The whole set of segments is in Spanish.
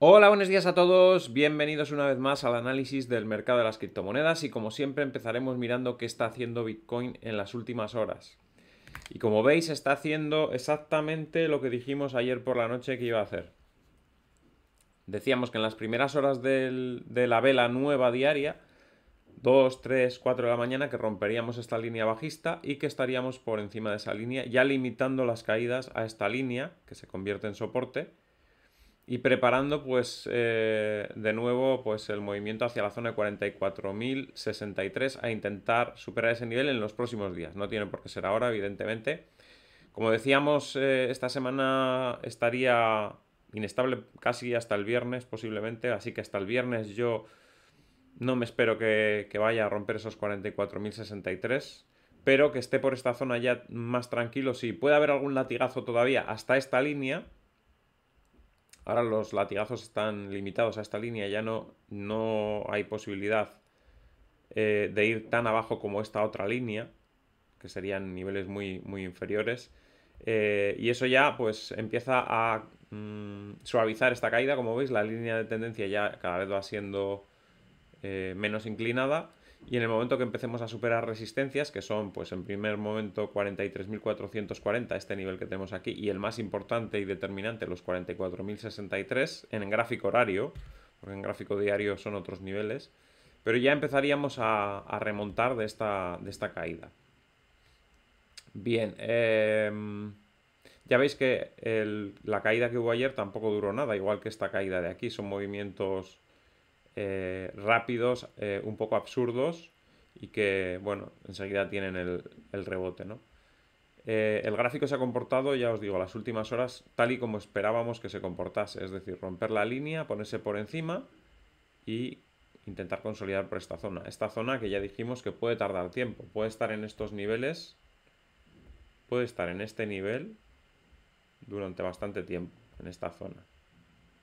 Hola, buenos días a todos. Bienvenidos una vez más al análisis del mercado de las criptomonedas y como siempre empezaremos mirando qué está haciendo Bitcoin en las últimas horas. Y como veis está haciendo exactamente lo que dijimos ayer por la noche que iba a hacer. Decíamos que en las primeras horas de la vela nueva diaria, 2, 3, 4 de la mañana, que romperíamos esta línea bajista y que estaríamos por encima de esa línea, ya limitando las caídas a esta línea, que se convierte en soporte, y preparando pues eh, de nuevo pues el movimiento hacia la zona de 44.063 a intentar superar ese nivel en los próximos días. No tiene por qué ser ahora, evidentemente. Como decíamos, eh, esta semana estaría inestable casi hasta el viernes posiblemente, así que hasta el viernes yo no me espero que, vaya a romper esos 44.063 pero que esté por esta zona ya más tranquilo, Si Puede haber algún latigazo todavía hasta esta línea, Ahora los latigazos están limitados a esta línea, ya no, no hay posibilidad eh, de ir tan abajo como esta otra línea, que serían niveles muy, muy inferiores. Eh, y eso ya pues empieza a mm, suavizar esta caída, como veis la línea de tendencia ya cada vez va siendo eh, menos inclinada y en el momento que empecemos a superar resistencias, que son pues en primer momento 43.440, este nivel que tenemos aquí, y el más importante y determinante, los 44.063, en gráfico horario, porque en gráfico diario son otros niveles, pero ya empezaríamos a, remontar de esta, de esta caída. Bien, em, ya veis que la caída que hubo ayer tampoco duró nada, igual que esta caída de aquí, son movimientos eh, rápidos, eh, un poco absurdos y que, bueno, enseguida tienen el, rebote, ¿no? Eh, el gráfico se ha comportado, ya os digo, las últimas horas tal y como esperábamos que se comportase, es decir, romper la línea, ponerse por encima y intentar consolidar por esta zona. Esta zona que ya dijimos que puede tardar tiempo, puede estar en estos niveles, puede estar en este nivel durante bastante tiempo, en esta zona,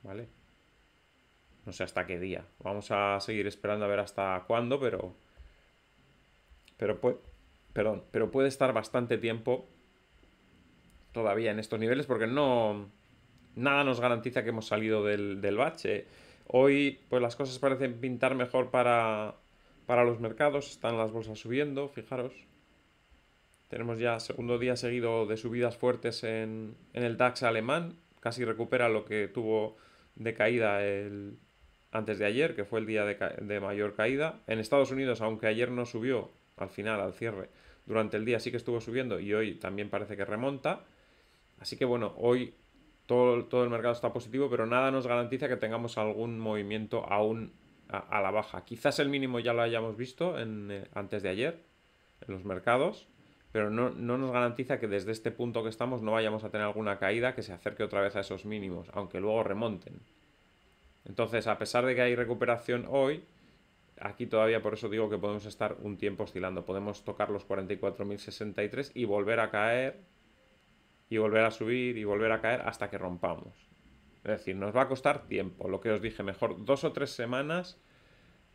¿vale? No sé hasta qué día. Vamos a seguir esperando a ver hasta cuándo, pero. Pero puede. Perdón, pero puede estar bastante tiempo todavía en estos niveles porque no. Nada nos garantiza que hemos salido del, del bache. Hoy, pues las cosas parecen pintar mejor para, para los mercados. Están las bolsas subiendo, fijaros. Tenemos ya segundo día seguido de subidas fuertes en, en el DAX alemán. Casi recupera lo que tuvo de caída el, antes de ayer, que fue el día de, mayor caída. En Estados Unidos, aunque ayer no subió, al final, al cierre, durante el día sí que estuvo subiendo y hoy también parece que remonta. Así que bueno, hoy todo, el mercado está positivo, pero nada nos garantiza que tengamos algún movimiento aún a, la baja. Quizás el mínimo ya lo hayamos visto eh, antes de ayer en los mercados, pero no, no nos garantiza que desde este punto que estamos no vayamos a tener alguna caída que se acerque otra vez a esos mínimos, aunque luego remonten. Entonces, a pesar de que hay recuperación hoy, aquí todavía por eso digo que podemos estar un tiempo oscilando. Podemos tocar los 44.063 y volver a caer, y volver a subir, y volver a caer hasta que rompamos. Es decir, nos va a costar tiempo. Lo que os dije, mejor dos o tres semanas,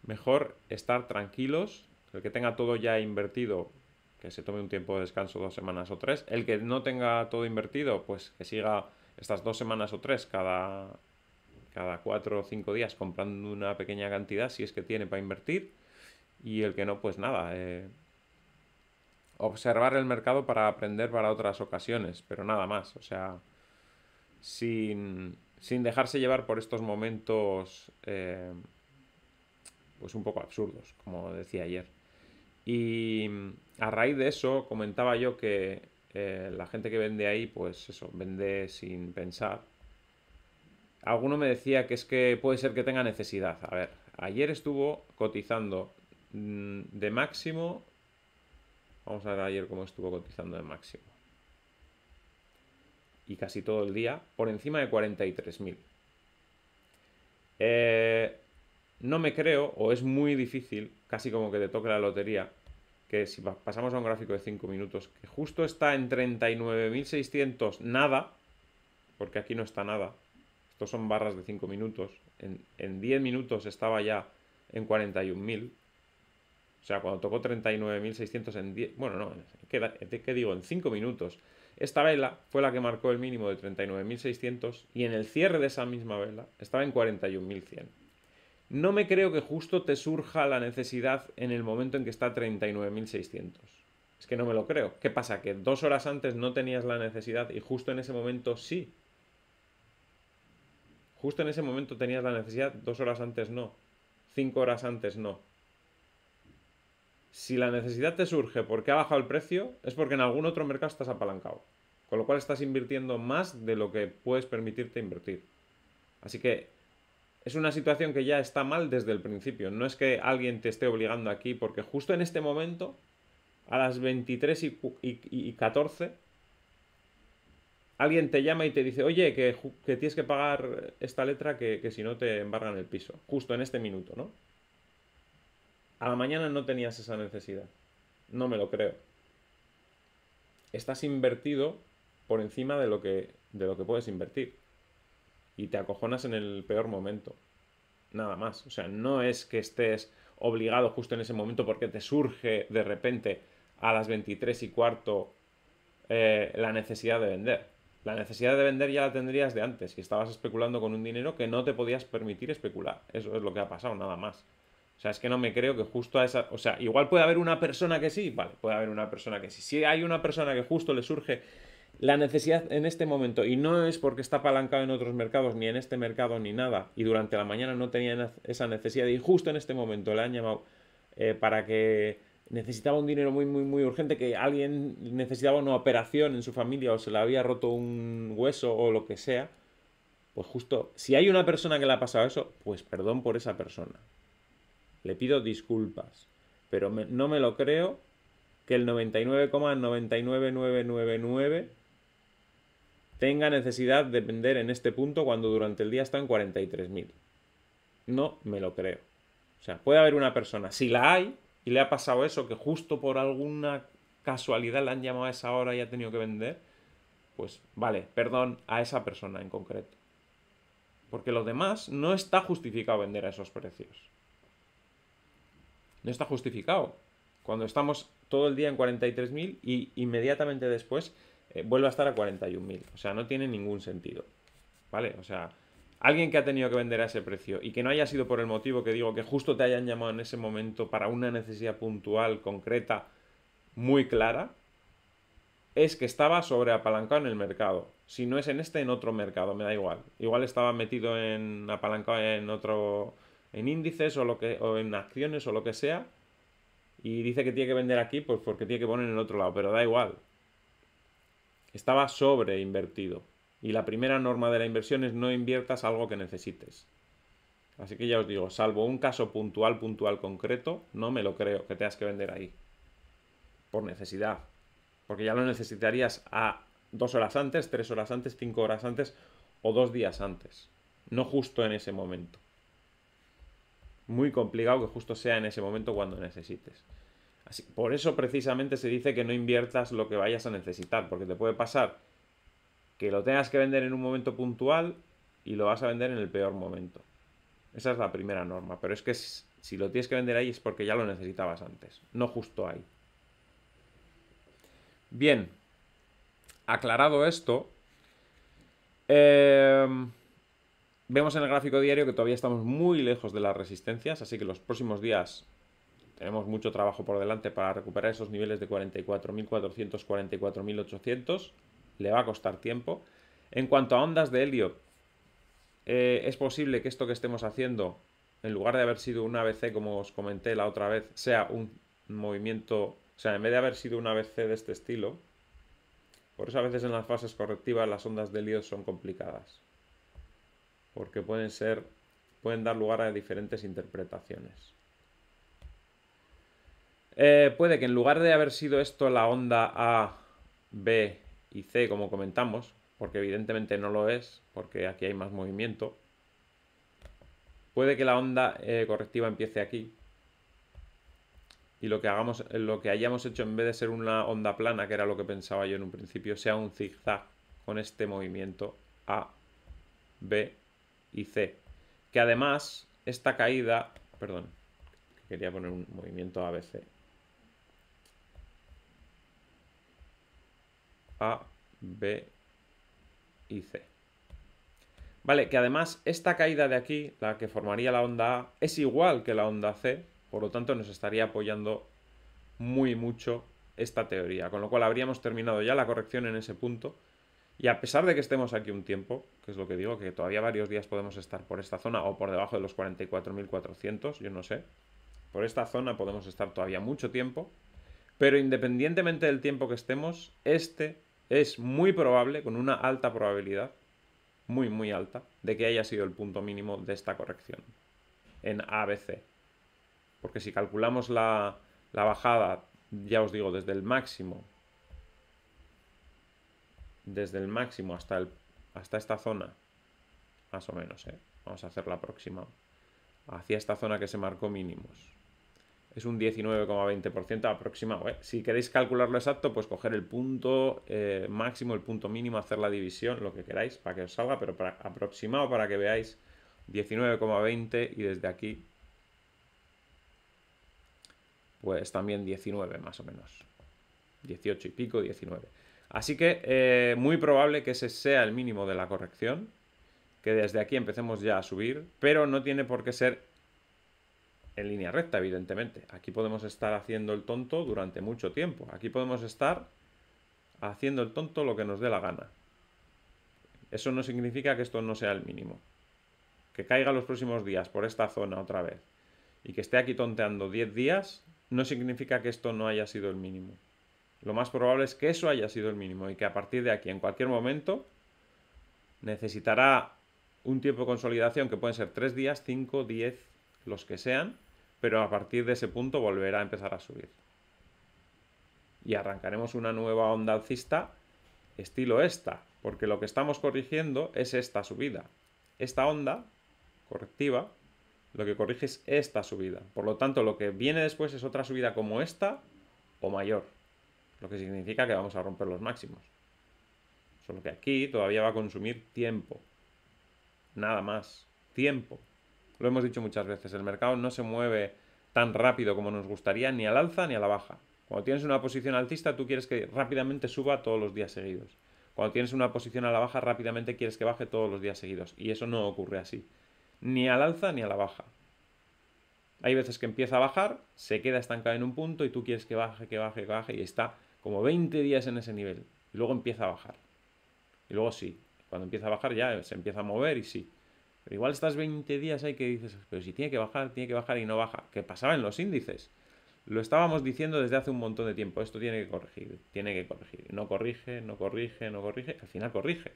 mejor estar tranquilos. El que tenga todo ya invertido, que se tome un tiempo de descanso, dos semanas o tres. El que no tenga todo invertido, pues que siga estas dos semanas o tres cada, cada cuatro o cinco días comprando una pequeña cantidad si es que tiene para invertir y el que no, pues nada. Eh, observar el mercado para aprender para otras ocasiones, pero nada más, o sea, sin, sin dejarse llevar por estos momentos eh, pues un poco absurdos, como decía ayer. Y a raíz de eso comentaba yo que eh, la gente que vende ahí, pues eso, vende sin pensar Alguno me decía que es que puede ser que tenga necesidad. A ver, ayer estuvo cotizando mm, de máximo. Vamos a ver ayer cómo estuvo cotizando de máximo. Y casi todo el día por encima de 43.000. Eh, no me creo, o es muy difícil, casi como que te toque la lotería, que si pasamos a un gráfico de 5 minutos, que justo está en 39.600, nada, porque aquí no está nada, estos son barras de 5 minutos. En, 10 minutos estaba ya en 41.000. O sea, cuando tocó 39.600 en 10... Bueno, no, ¿qué, digo? En 5 minutos. Esta vela fue la que marcó el mínimo de 39.600 y en el cierre de esa misma vela estaba en 41.100. No me creo que justo te surja la necesidad en el momento en que está 39.600. Es que no me lo creo. ¿Qué pasa? ¿Que dos horas antes no tenías la necesidad y justo en ese momento sí? Justo en ese momento tenías la necesidad, dos horas antes no, cinco horas antes no. Si la necesidad te surge porque ha bajado el precio, es porque en algún otro mercado estás apalancado. Con lo cual estás invirtiendo más de lo que puedes permitirte invertir. Así que es una situación que ya está mal desde el principio. No es que alguien te esté obligando aquí, porque justo en este momento, a las 23 y, 14, alguien te llama y te dice, oye, que, tienes que pagar esta letra que, si no te embargan el piso, justo en este minuto, ¿no? A la mañana no tenías esa necesidad. No me lo creo. Estás invertido por encima de lo que, de lo que puedes invertir. Y te acojonas en el peor momento. Nada más. O sea, no es que estés obligado justo en ese momento porque te surge de repente a las 23 y cuarto eh, la necesidad de vender la necesidad de vender ya la tendrías de antes que estabas especulando con un dinero que no te podías permitir especular. Eso es lo que ha pasado, nada más. O sea, es que no me creo que justo a esa... O sea, igual puede haber una persona que sí, vale, puede haber una persona que sí. Si hay una persona que justo le surge la necesidad en este momento, y no es porque está apalancado en otros mercados, ni en este mercado, ni nada, y durante la mañana no tenía esa necesidad, y justo en este momento le han llamado eh, para que necesitaba un dinero muy, muy, muy urgente, que alguien necesitaba una operación en su familia o se le había roto un hueso o lo que sea, pues justo, si hay una persona que le ha pasado eso, pues perdón por esa persona. Le pido disculpas, pero no me lo creo que el 99,99999 tenga necesidad de vender en este punto cuando durante el día están 43.000. No me lo creo. O sea, puede haber una persona, si la hay, y le ha pasado eso, que justo por alguna casualidad le han llamado a esa hora y ha tenido que vender, pues vale, perdón a esa persona en concreto. Porque lo demás no está justificado vender a esos precios. No está justificado. Cuando estamos todo el día en 43.000 y inmediatamente después eh, vuelve a estar a 41.000. O sea, no tiene ningún sentido. ¿Vale? O sea, alguien que ha tenido que vender a ese precio y que no haya sido por el motivo que digo que justo te hayan llamado en ese momento para una necesidad puntual, concreta, muy clara, es que estaba sobreapalancado en el mercado. Si no es en este, en otro mercado, me da igual. Igual estaba metido en apalancado en otro en índices o lo que o en acciones o lo que sea y dice que tiene que vender aquí pues porque tiene que poner en el otro lado, pero da igual. Estaba sobreinvertido. Y la primera norma de la inversión es no inviertas algo que necesites. Así que ya os digo, salvo un caso puntual, puntual, concreto, no me lo creo que tengas que vender ahí. Por necesidad. Porque ya lo necesitarías a dos horas antes, tres horas antes, cinco horas antes o dos días antes. No justo en ese momento. Muy complicado que justo sea en ese momento cuando necesites. Así, por eso precisamente se dice que no inviertas lo que vayas a necesitar, porque te puede pasar que lo tengas que vender en un momento puntual y lo vas a vender en el peor momento. Esa es la primera norma, pero es que si lo tienes que vender ahí es porque ya lo necesitabas antes, no justo ahí. Bien, aclarado esto, em, vemos en el gráfico diario que todavía estamos muy lejos de las resistencias, así que los próximos días tenemos mucho trabajo por delante para recuperar esos niveles de 44.400, 44.800 le va a costar tiempo. En cuanto a ondas de helio, eh, es posible que esto que estemos haciendo, en lugar de haber sido un ABC, como os comenté la otra vez, sea un movimiento, o sea, en vez de haber sido un ABC de este estilo, por eso a veces en las fases correctivas las ondas de helio son complicadas, porque pueden ser, pueden dar lugar a diferentes interpretaciones. Eh, puede que en lugar de haber sido esto la onda A, B, y C como comentamos, porque evidentemente no lo es, porque aquí hay más movimiento, puede que la onda eh, correctiva empiece aquí. Y lo que, hagamos, lo que hayamos hecho en vez de ser una onda plana, que era lo que pensaba yo en un principio, sea un zigzag con este movimiento A, B y C. Que además esta caída, perdón, quería poner un movimiento ABC, A, B y C. Vale, que además esta caída de aquí, la que formaría la onda A, es igual que la onda C, por lo tanto nos estaría apoyando muy mucho esta teoría, con lo cual habríamos terminado ya la corrección en ese punto. Y a pesar de que estemos aquí un tiempo, que es lo que digo, que todavía varios días podemos estar por esta zona o por debajo de los 44.400, yo no sé, por esta zona podemos estar todavía mucho tiempo, pero independientemente del tiempo que estemos, este es muy probable, con una alta probabilidad, muy muy alta, de que haya sido el punto mínimo de esta corrección en ABC. Porque si calculamos la, bajada, ya os digo, desde el máximo, desde el máximo hasta, el, hasta esta zona, más o menos, ¿eh? vamos a hacer la próxima, hacia esta zona que se marcó mínimos, es un 19,20% aproximado. ¿eh? Si queréis calcularlo exacto, pues coger el punto eh, máximo, el punto mínimo, hacer la división, lo que queráis, para que os salga, pero para, aproximado para que veáis 19,20 y desde aquí, pues también 19 más o menos. 18 y pico, 19. Así que eh, muy probable que ese sea el mínimo de la corrección, que desde aquí empecemos ya a subir, pero no tiene por qué ser en línea recta, evidentemente. Aquí podemos estar haciendo el tonto durante mucho tiempo. Aquí podemos estar haciendo el tonto lo que nos dé la gana. Eso no significa que esto no sea el mínimo. Que caiga los próximos días por esta zona otra vez y que esté aquí tonteando 10 días, no significa que esto no haya sido el mínimo. Lo más probable es que eso haya sido el mínimo y que a partir de aquí, en cualquier momento, necesitará un tiempo de consolidación que pueden ser 3 días, 5, 10, los que sean, pero a partir de ese punto volverá a empezar a subir. Y arrancaremos una nueva onda alcista estilo esta, porque lo que estamos corrigiendo es esta subida. Esta onda correctiva lo que corrige es esta subida. Por lo tanto, lo que viene después es otra subida como esta o mayor, lo que significa que vamos a romper los máximos. Solo que aquí todavía va a consumir tiempo. Nada más. Tiempo. Lo hemos dicho muchas veces, el mercado no se mueve tan rápido como nos gustaría, ni al alza ni a la baja. Cuando tienes una posición altista, tú quieres que rápidamente suba todos los días seguidos. Cuando tienes una posición a la baja, rápidamente quieres que baje todos los días seguidos. Y eso no ocurre así. Ni al alza ni a la baja. Hay veces que empieza a bajar, se queda estancada en un punto y tú quieres que baje, que baje, que baje y está como 20 días en ese nivel. Y luego empieza a bajar. Y luego sí, cuando empieza a bajar ya se empieza a mover y sí igual estás 20 días hay que dices, pero si tiene que bajar, tiene que bajar y no baja. Que pasaba en los índices. Lo estábamos diciendo desde hace un montón de tiempo. Esto tiene que corregir, tiene que corregir. No corrige, no corrige, no corrige. Al final corrige.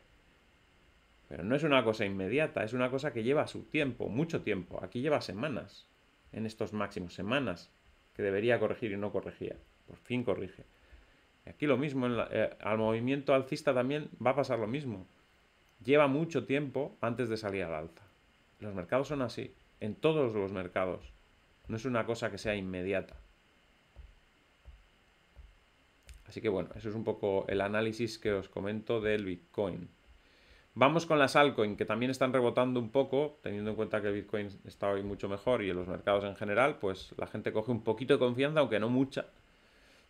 Pero no es una cosa inmediata, es una cosa que lleva su tiempo, mucho tiempo. Aquí lleva semanas, en estos máximos, semanas, que debería corregir y no corregía. Por fin corrige. aquí lo mismo, eh, al movimiento alcista también va a pasar lo mismo lleva mucho tiempo antes de salir al alza. Los mercados son así, en todos los mercados. No es una cosa que sea inmediata. Así que bueno, eso es un poco el análisis que os comento del Bitcoin. Vamos con las altcoins, que también están rebotando un poco, teniendo en cuenta que el Bitcoin está hoy mucho mejor y en los mercados en general, pues la gente coge un poquito de confianza, aunque no mucha.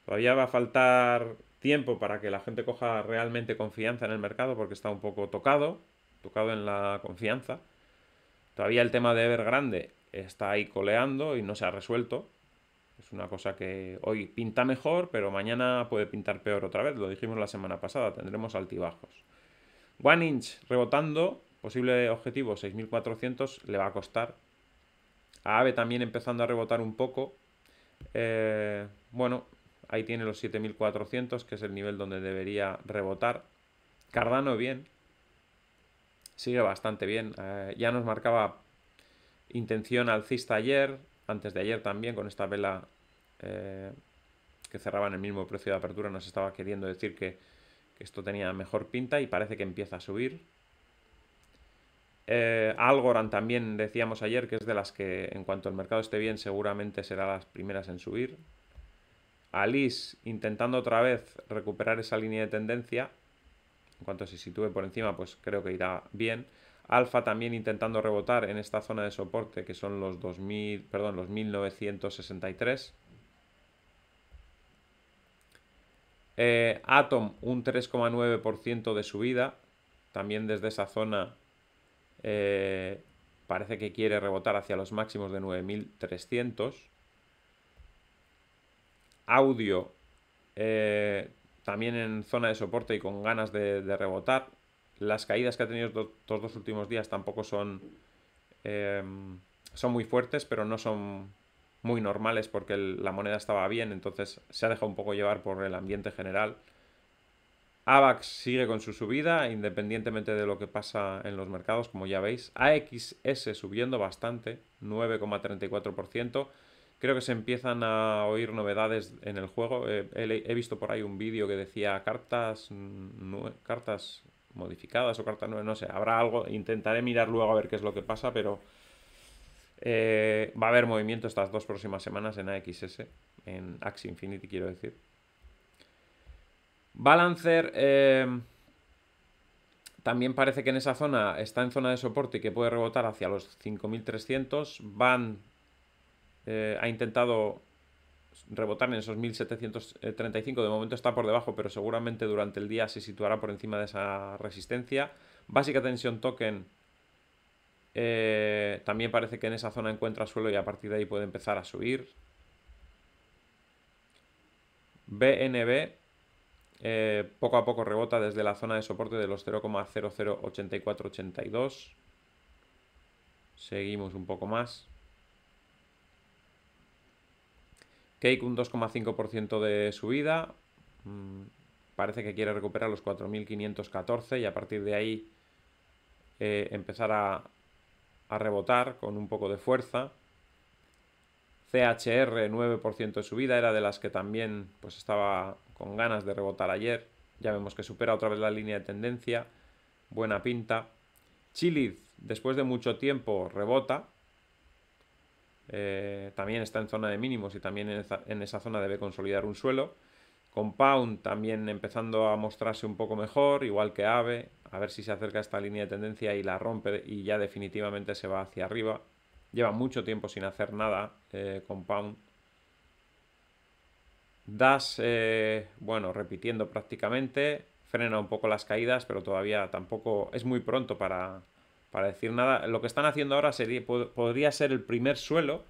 Todavía va a faltar tiempo para que la gente coja realmente confianza en el mercado porque está un poco tocado, tocado en la confianza. Todavía el tema de grande está ahí coleando y no se ha resuelto. Es una cosa que hoy pinta mejor, pero mañana puede pintar peor otra vez. Lo dijimos la semana pasada, tendremos altibajos. One Inch rebotando, posible objetivo 6.400, le va a costar. A Ave también empezando a rebotar un poco. Eh, bueno, Ahí tiene los 7400, que es el nivel donde debería rebotar. Cardano bien. Sigue bastante bien. Eh, ya nos marcaba intención alcista ayer, antes de ayer también, con esta vela eh, que cerraba en el mismo precio de apertura. Nos estaba queriendo decir que, esto tenía mejor pinta y parece que empieza a subir. Eh, Algorand también decíamos ayer que es de las que en cuanto el mercado esté bien seguramente será las primeras en subir. Alice intentando otra vez recuperar esa línea de tendencia. En cuanto se sitúe por encima, pues creo que irá bien. Alfa también intentando rebotar en esta zona de soporte que son los 2000, perdón, los 1963. Eh, Atom un 3,9% de subida. También desde esa zona eh, parece que quiere rebotar hacia los máximos de 9300 audio eh, también en zona de soporte y con ganas de, rebotar. Las caídas que ha tenido estos dos últimos días tampoco son, em, son muy fuertes, pero no son muy normales porque la moneda estaba bien, entonces se ha dejado un poco llevar por el ambiente general. AVAX sigue con su subida, independientemente de lo que pasa en los mercados, como ya veis. AXS subiendo bastante, 9,34% creo que se empiezan a oír novedades en el juego. Eh, he, visto por ahí un vídeo que decía cartas, cartas modificadas o cartas nuevas, no sé, habrá algo, intentaré mirar luego a ver qué es lo que pasa, pero eh, va a haber movimiento estas dos próximas semanas en AXS, en Axie Infinity quiero decir. Balancer... Eh, también parece que en esa zona está en zona de soporte y que puede rebotar hacia los 5300. Van eh, ha intentado rebotar en esos 1735, de momento está por debajo, pero seguramente durante el día se situará por encima de esa resistencia. Básica tensión token eh, también parece que en esa zona encuentra suelo y a partir de ahí puede empezar a subir. BNB eh, poco a poco rebota desde la zona de soporte de los 0,008482. Seguimos un poco más. Cake un 2,5% de subida. Mm, parece que quiere recuperar los 4.514 y a partir de ahí eh, empezar a, rebotar con un poco de fuerza. CHR 9% de subida, era de las que también pues, estaba con ganas de rebotar ayer. Ya vemos que supera otra vez la línea de tendencia. Buena pinta. Chiliz, después de mucho tiempo, rebota. Eh, también está en zona de mínimos y también en esa, zona debe consolidar un suelo. Compound también empezando a mostrarse un poco mejor, igual que AVE, a ver si se acerca a esta línea de tendencia y la rompe y ya definitivamente se va hacia arriba. Lleva mucho tiempo sin hacer nada eh, Compound. DAS, eh, bueno, repitiendo prácticamente, frena un poco las caídas, pero todavía tampoco es muy pronto para, para decir nada. Lo que están haciendo ahora sería, podría ser el primer suelo.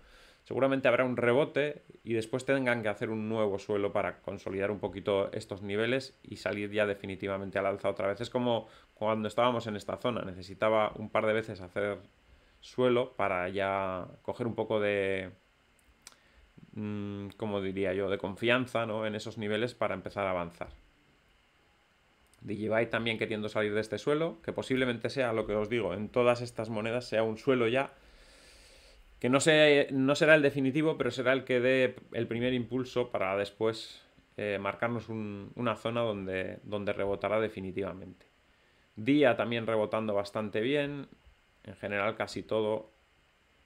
Seguramente habrá un rebote y después tengan que hacer un nuevo suelo para consolidar un poquito estos niveles y salir ya definitivamente al alza otra vez. Es como cuando estábamos en esta zona, necesitaba un par de veces hacer suelo para ya coger un poco de, mm, como diría yo, de confianza en esos niveles para empezar a avanzar. Digibyte también queriendo salir de este suelo, que posiblemente sea lo que os digo, en todas estas monedas sea un suelo ya, que no, no será el definitivo, pero será el que dé el primer impulso para después eh, marcarnos una zona donde, donde rebotará definitivamente. Día también rebotando bastante bien, en general casi todo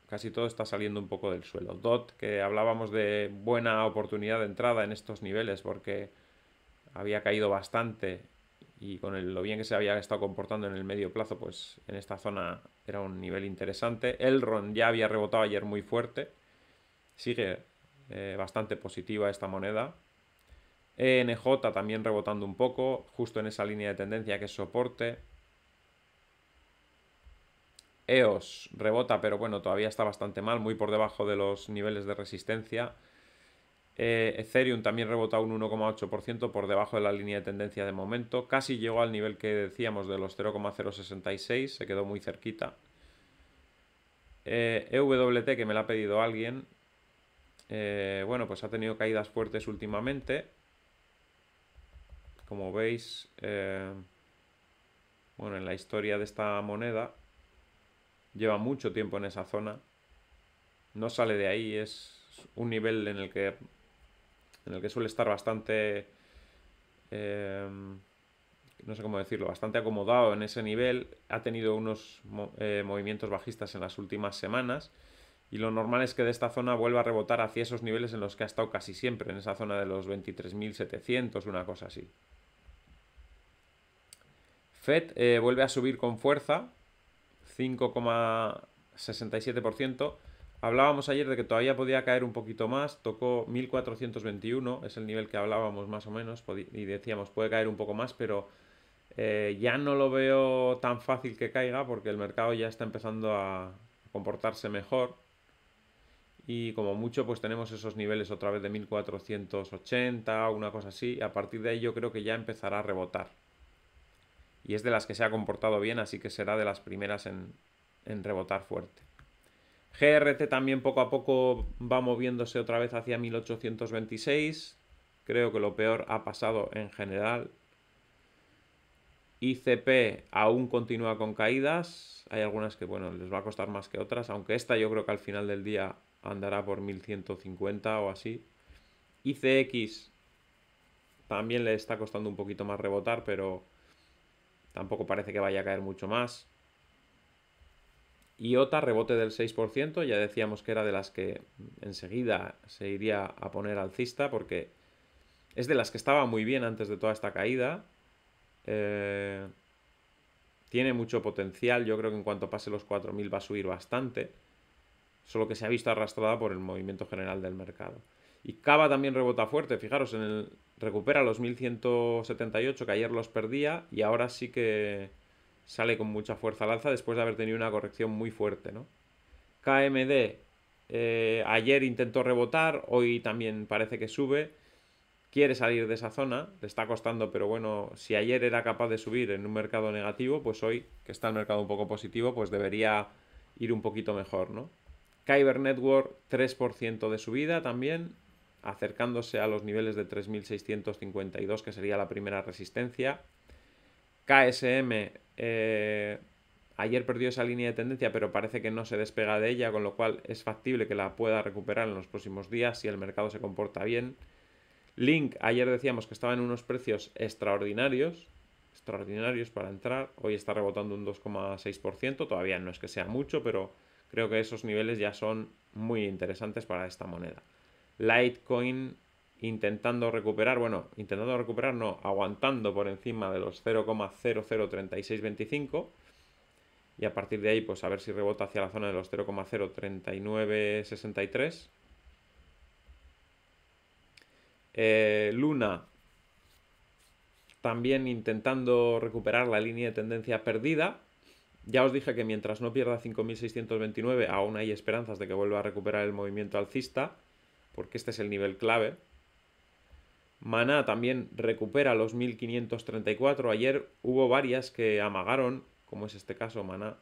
casi todo está saliendo un poco del suelo. DOT, que hablábamos de buena oportunidad de entrada en estos niveles porque había caído bastante y con lo bien que se había estado comportando en el medio plazo, pues en esta zona era un nivel interesante. ron ya había rebotado ayer muy fuerte, sigue eh, bastante positiva esta moneda. ENJ también rebotando un poco, justo en esa línea de tendencia que es soporte. EOS rebota, pero bueno, todavía está bastante mal, muy por debajo de los niveles de resistencia. Eh, Ethereum también rebota un 1,8% por debajo de la línea de tendencia de momento. Casi llegó al nivel que decíamos de los 0,066, se quedó muy cerquita. EWT, eh, e que me la ha pedido alguien, eh, bueno, pues ha tenido caídas fuertes últimamente. Como veis, bueno, en la historia de esta moneda lleva mucho tiempo en esa zona. No sale de ahí, es un nivel en el que en el que suele estar bastante, em, no sé cómo decirlo, bastante acomodado en ese nivel. Ha tenido unos eh, movimientos bajistas en las últimas semanas y lo normal es que de esta zona vuelva a rebotar hacia esos niveles en los que ha estado casi siempre, en esa zona de los 23.700, una cosa así. FED eh, vuelve a subir con fuerza, 5,67%. Hablábamos ayer de que todavía podía caer un poquito más, tocó 1421, es el nivel que hablábamos más o menos, y decíamos puede caer un poco más, pero eh, ya no lo veo tan fácil que caiga porque el mercado ya está empezando a comportarse mejor. Y como mucho, pues tenemos esos niveles otra vez de 1480, una cosa así. A partir de ahí yo creo que ya empezará a rebotar. Y es de las que se ha comportado bien, así que será de las primeras en rebotar fuerte. GRT también poco a poco va moviéndose otra vez hacia 1826. Creo que lo peor ha pasado en general. ICP aún continúa con caídas. Hay algunas que, bueno, les va a costar más que otras, aunque esta yo creo que al final del día andará por 1150 o así. ICX también le está costando un poquito más rebotar, pero tampoco parece que vaya a caer mucho más. IOTA, rebote del 6%, ya decíamos que era de las que enseguida se iría a poner alcista porque es de las que estaba muy bien antes de toda esta caída. Eh, tiene mucho potencial, yo creo que en cuanto pase los 4.000 va a subir bastante, solo que se ha visto arrastrada por el movimiento general del mercado. Y Cava también rebota fuerte, fijaros, en el, recupera los 1.178 que ayer los perdía y ahora sí que sale con mucha fuerza al alza después de haber tenido una corrección muy fuerte, ¿no? KMD eh, ayer intentó rebotar, hoy también parece que sube, quiere salir de esa zona, le está costando, pero bueno, si ayer era capaz de subir en un mercado negativo, pues hoy, que está el mercado un poco positivo, pues debería ir un poquito mejor, ¿no? Kyber Network, 3% de subida también, acercándose a los niveles de 3.652, que sería la primera resistencia. KSM, eh, ayer perdió esa línea de tendencia, pero parece que no se despega de ella, con lo cual es factible que la pueda recuperar en los próximos días si el mercado se comporta bien. Link, ayer decíamos que estaba en unos precios extraordinarios, extraordinarios para entrar. Hoy está rebotando un 2,6%, todavía no es que sea mucho, pero creo que esos niveles ya son muy interesantes para esta moneda. Litecoin intentando recuperar, bueno, intentando recuperar, no, aguantando por encima de los 0,003625 y a partir de ahí, pues a ver si rebota hacia la zona de los 0,03963. Eh, Luna también intentando recuperar la línea de tendencia perdida. Ya os dije que mientras no pierda 5.629 aún hay esperanzas de que vuelva a recuperar el movimiento alcista, porque este es el nivel clave. Maná también recupera los 1534. Ayer hubo varias que amagaron, como es este caso Maná,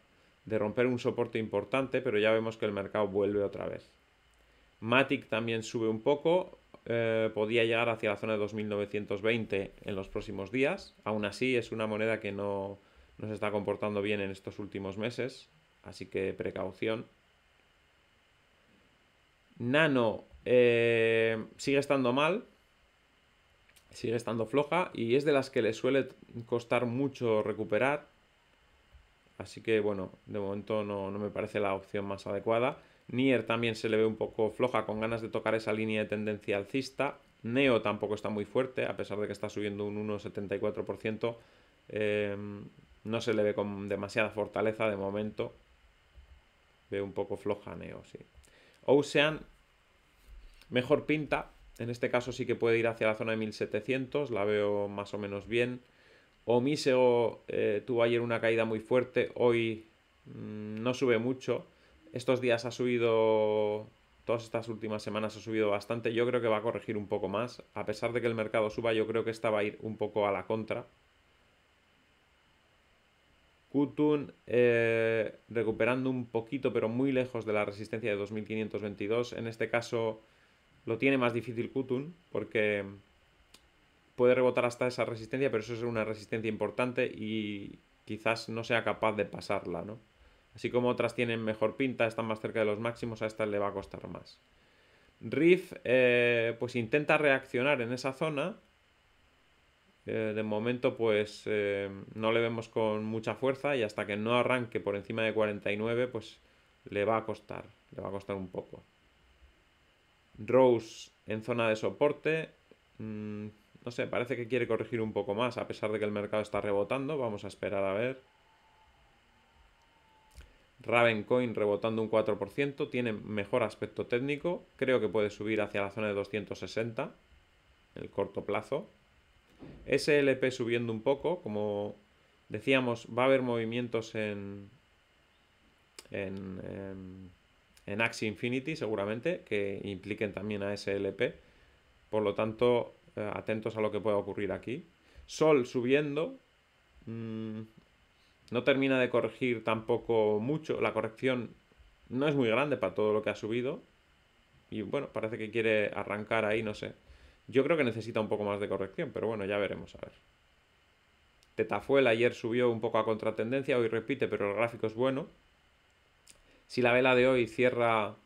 de romper un soporte importante, pero ya vemos que el mercado vuelve otra vez. Matic también sube un poco, eh, podía llegar hacia la zona de 2920 en los próximos días. Aún así, es una moneda que no, se está comportando bien en estos últimos meses, así que precaución. Nano eh, sigue estando mal, sigue estando floja y es de las que le suele costar mucho recuperar. Así que bueno, de momento no, no me parece la opción más adecuada. Nier también se le ve un poco floja con ganas de tocar esa línea de tendencia alcista. Neo tampoco está muy fuerte, a pesar de que está subiendo un 1,74%. Em, no se le ve con demasiada fortaleza de momento. Ve un poco floja Neo, sí. Ocean, mejor pinta, en este caso sí que puede ir hacia la zona de 1700, la veo más o menos bien. Omiseo eh, tuvo ayer una caída muy fuerte, hoy mm, no sube mucho. Estos días ha subido, todas estas últimas semanas ha subido bastante. Yo creo que va a corregir un poco más. A pesar de que el mercado suba, yo creo que esta va a ir un poco a la contra. Kutun eh, recuperando un poquito, pero muy lejos de la resistencia de 2522. En este caso lo tiene más difícil Kutun porque puede rebotar hasta esa resistencia, pero eso es una resistencia importante y quizás no sea capaz de pasarla, ¿no? Así como otras tienen mejor pinta, están más cerca de los máximos, a esta le va a costar más. Riff eh, pues intenta reaccionar en esa zona. Eh, de momento pues eh, no le vemos con mucha fuerza y hasta que no arranque por encima de 49 pues le va a costar, le va a costar un poco. Rose en zona de soporte. Mm, no sé, parece que quiere corregir un poco más, a pesar de que el mercado está rebotando. Vamos a esperar a ver. Ravencoin rebotando un 4%, tiene mejor aspecto técnico, creo que puede subir hacia la zona de 260 el corto plazo. SLP subiendo un poco, como decíamos, va a haber movimientos en, en em, en Axi Infinity seguramente, que impliquen también a SLP. Por lo tanto, eh, atentos a lo que pueda ocurrir aquí. Sol subiendo. Mm, no termina de corregir tampoco mucho. La corrección no es muy grande para todo lo que ha subido. Y bueno, parece que quiere arrancar ahí, no sé. Yo creo que necesita un poco más de corrección, pero bueno, ya veremos, a ver. Tetafuel ayer subió un poco a contratendencia, hoy repite, pero el gráfico es bueno. Si la vela de hoy cierra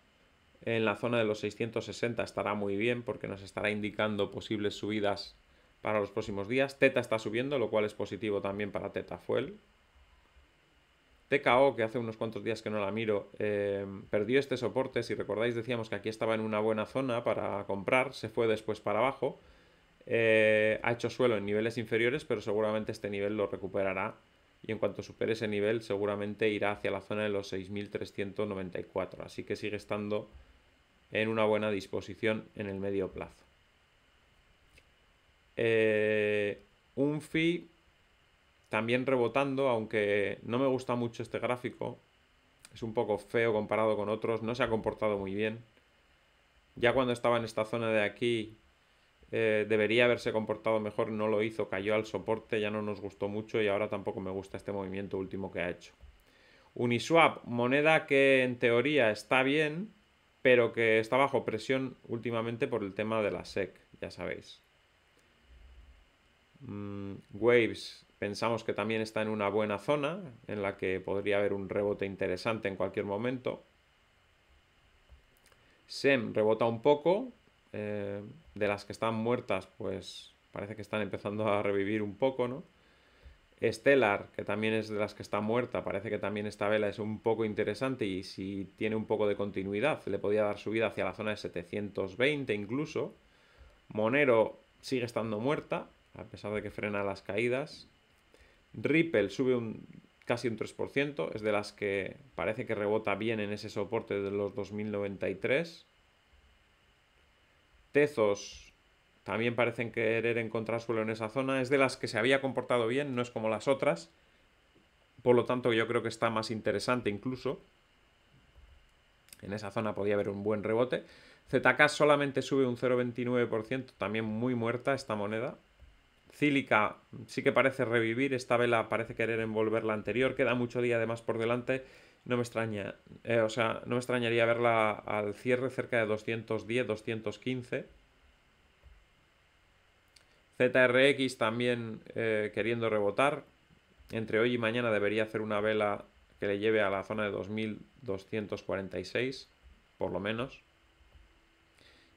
en la zona de los 660 estará muy bien porque nos estará indicando posibles subidas para los próximos días. Teta está subiendo, lo cual es positivo también para Teta Fuel. TKO, que hace unos cuantos días que no la miro, eh, perdió este soporte. Si recordáis, decíamos que aquí estaba en una buena zona para comprar, se fue después para abajo. Eh, ha hecho suelo en niveles inferiores, pero seguramente este nivel lo recuperará y en cuanto supere ese nivel seguramente irá hacia la zona de los 6.394, así que sigue estando en una buena disposición en el medio plazo. Eh, un FI también rebotando, aunque no me gusta mucho este gráfico, es un poco feo comparado con otros, no se ha comportado muy bien. Ya cuando estaba en esta zona de aquí eh, debería haberse comportado mejor, no lo hizo, cayó al soporte, ya no nos gustó mucho y ahora tampoco me gusta este movimiento último que ha hecho. Uniswap, moneda que en teoría está bien, pero que está bajo presión últimamente por el tema de la SEC, ya sabéis. Mm, Waves, pensamos que también está en una buena zona, en la que podría haber un rebote interesante en cualquier momento. SEM rebota un poco, eh, de las que están muertas, pues parece que están empezando a revivir un poco, ¿no? Stellar, que también es de las que está muerta, parece que también esta vela es un poco interesante y si tiene un poco de continuidad le podía dar subida hacia la zona de 720 incluso. Monero sigue estando muerta, a pesar de que frena las caídas. Ripple sube un, casi un 3%, es de las que parece que rebota bien en ese soporte de los 2093. Tezos también parecen querer encontrar suelo en esa zona. Es de las que se había comportado bien, no es como las otras. Por lo tanto, yo creo que está más interesante incluso. En esa zona podía haber un buen rebote. ZK solamente sube un 0,29%, también muy muerta esta moneda. Cílica sí que parece revivir, esta vela parece querer envolver la anterior, queda mucho día de más por delante no me extraña, eh, o sea, no extrañaría verla al cierre cerca de 210, 215. ZRX también eh, queriendo rebotar. Entre hoy y mañana debería hacer una vela que le lleve a la zona de 2246, por lo menos.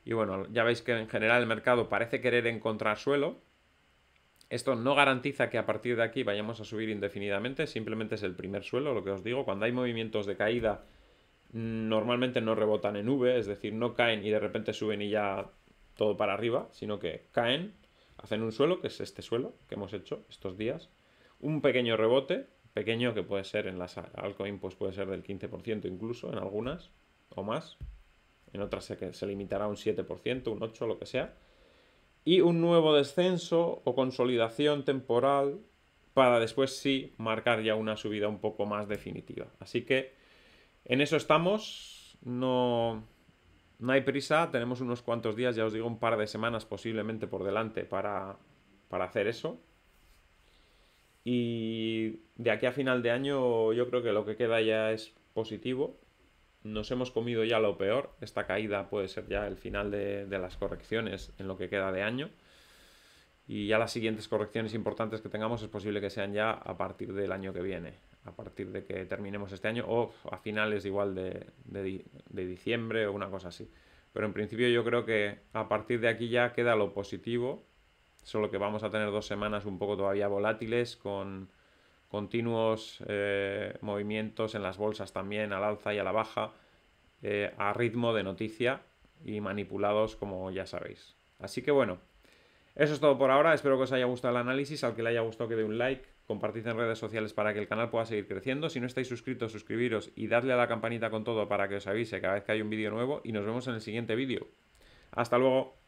Y bueno, ya veis que en general el mercado parece querer encontrar suelo, esto no garantiza que a partir de aquí vayamos a subir indefinidamente, simplemente es el primer suelo, lo que os digo. Cuando hay movimientos de caída, mm, normalmente no rebotan en V, es decir, no caen y de repente suben y ya todo para arriba, sino que caen, hacen un suelo, que es este suelo que hemos hecho estos días, un pequeño rebote, pequeño que puede ser en las altcoin, pues puede ser del 15% incluso, en algunas, o más, en otras se, se limitará a un 7%, un 8%, lo que sea, y un nuevo descenso o consolidación temporal para después sí marcar ya una subida un poco más definitiva. Así que en eso estamos, no, no hay prisa, tenemos unos cuantos días, ya os digo, un par de semanas posiblemente por delante para, para hacer eso. Y de aquí a final de año yo creo que lo que queda ya es positivo nos hemos comido ya lo peor. Esta caída puede ser ya el final de, las correcciones en lo que queda de año. Y ya las siguientes correcciones importantes que tengamos es posible que sean ya a partir del año que viene, a partir de que terminemos este año o a finales igual de, de diciembre o una cosa así. Pero en principio yo creo que a partir de aquí ya queda lo positivo, solo que vamos a tener dos semanas un poco todavía volátiles con continuos eh, movimientos en las bolsas también al alza y a la baja, eh, a ritmo de noticia y manipulados como ya sabéis. Así que bueno, eso es todo por ahora, espero que os haya gustado el análisis, al que le haya gustado que dé un like, compartid en redes sociales para que el canal pueda seguir creciendo, si no estáis suscritos suscribiros y dadle a la campanita con todo para que os avise cada vez que hay un vídeo nuevo y nos vemos en el siguiente vídeo. Hasta luego.